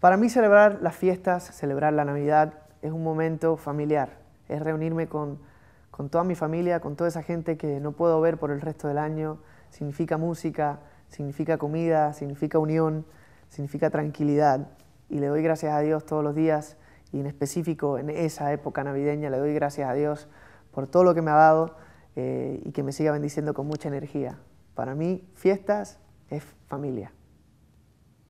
Para mí celebrar las fiestas, celebrar la Navidad, es un momento familiar, es reunirme con, con, toda mi familia, con toda esa gente que no puedo ver por el resto del año. Significa música, significa comida, significa unión, significa tranquilidad. Y le doy gracias a Dios todos los días y en específico en esa época navideña le doy gracias a Dios por todo lo que me ha dado eh, y que me siga bendiciendo con mucha energía. Para mí, fiestas es familia.